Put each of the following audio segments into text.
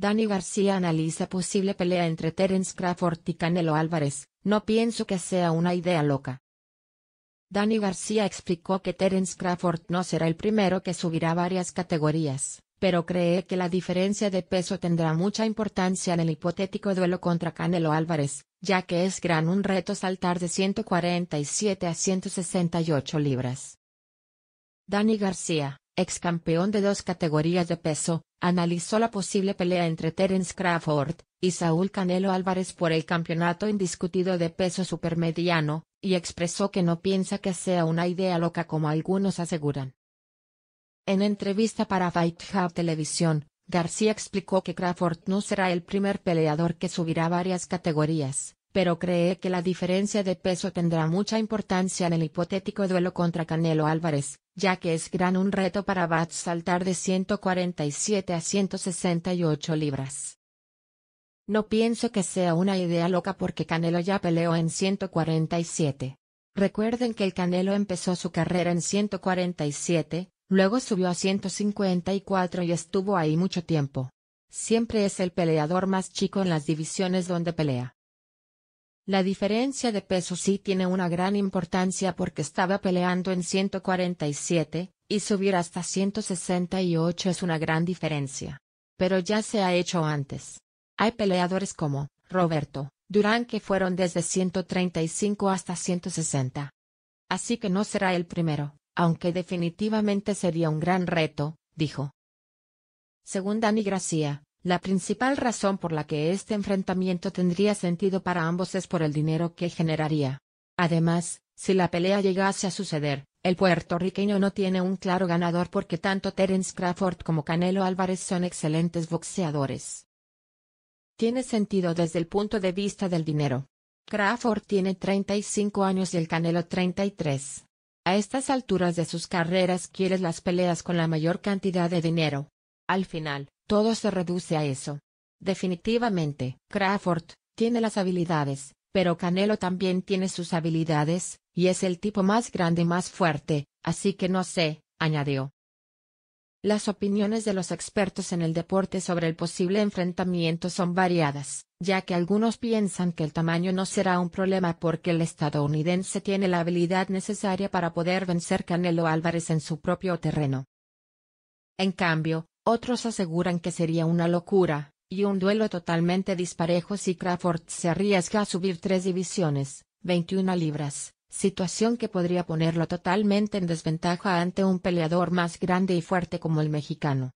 Dani García analiza posible pelea entre Terence Crawford y Canelo Álvarez, no pienso que sea una idea loca. Dani García explicó que Terence Crawford no será el primero que subirá varias categorías, pero cree que la diferencia de peso tendrá mucha importancia en el hipotético duelo contra Canelo Álvarez, ya que es gran un reto saltar de 147 a 168 libras. Dani García, ex campeón de dos categorías de peso, analizó la posible pelea entre Terence Crawford y Saúl Canelo Álvarez por el campeonato indiscutido de peso supermediano, y expresó que no piensa que sea una idea loca como algunos aseguran. En entrevista para Fight Hub Televisión, García explicó que Crawford no será el primer peleador que subirá varias categorías, pero cree que la diferencia de peso tendrá mucha importancia en el hipotético duelo contra Canelo Álvarez, ya que es gran un reto para Bats saltar de 147 a 168 libras. No pienso que sea una idea loca porque Canelo ya peleó en 147. Recuerden que el Canelo empezó su carrera en 147, luego subió a 154 y estuvo ahí mucho tiempo. Siempre es el peleador más chico en las divisiones donde pelea. La diferencia de peso sí tiene una gran importancia porque estaba peleando en 147, y subir hasta 168 es una gran diferencia. Pero ya se ha hecho antes. Hay peleadores como Roberto, Durán que fueron desde 135 hasta 160. Así que no será el primero, aunque definitivamente sería un gran reto, dijo. Según Dani Gracia, la principal razón por la que este enfrentamiento tendría sentido para ambos es por el dinero que generaría. Además, si la pelea llegase a suceder, el puertorriqueño no tiene un claro ganador porque tanto Terence Crawford como Canelo Álvarez son excelentes boxeadores. Tiene sentido desde el punto de vista del dinero. Crawford tiene 35 años y el Canelo 33. A estas alturas de sus carreras quieres las peleas con la mayor cantidad de dinero. Al final, todo se reduce a eso. Definitivamente, Crawford tiene las habilidades, pero Canelo también tiene sus habilidades, y es el tipo más grande y más fuerte, así que no sé, añadió. Las opiniones de los expertos en el deporte sobre el posible enfrentamiento son variadas, ya que algunos piensan que el tamaño no será un problema porque el estadounidense tiene la habilidad necesaria para poder vencer Canelo Álvarez en su propio terreno. En cambio, otros aseguran que sería una locura, y un duelo totalmente disparejo si Crawford se arriesga a subir tres divisiones, 21 libras, situación que podría ponerlo totalmente en desventaja ante un peleador más grande y fuerte como el mexicano.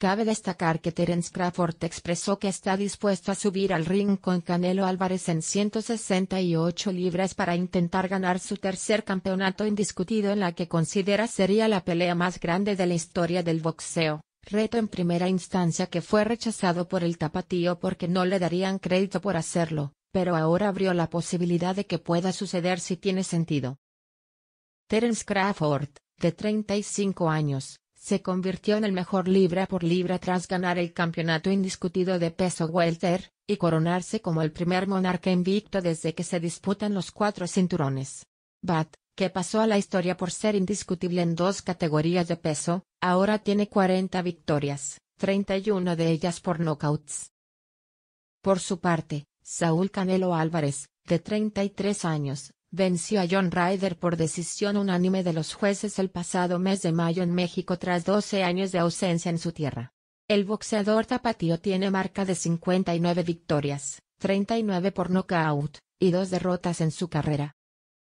Cabe destacar que Terence Crawford expresó que está dispuesto a subir al ring con Canelo Álvarez en 168 libras para intentar ganar su tercer campeonato indiscutido en la que considera sería la pelea más grande de la historia del boxeo, reto en primera instancia que fue rechazado por el tapatío porque no le darían crédito por hacerlo, pero ahora abrió la posibilidad de que pueda suceder si tiene sentido. Terence Crawford, de 35 años, se convirtió en el mejor libra por libra tras ganar el campeonato indiscutido de peso welter, y coronarse como el primer monarca invicto desde que se disputan los cuatro cinturones. Bat, que pasó a la historia por ser indiscutible en dos categorías de peso, ahora tiene 40 victorias, 31 de ellas por knockouts. Por su parte, Saúl Canelo Álvarez, de 33 años, venció a John Ryder por decisión unánime de los jueces el pasado mes de mayo en México tras 12 años de ausencia en su tierra. El boxeador tapatío tiene marca de 59 victorias, 39 por nocaut, y dos derrotas en su carrera.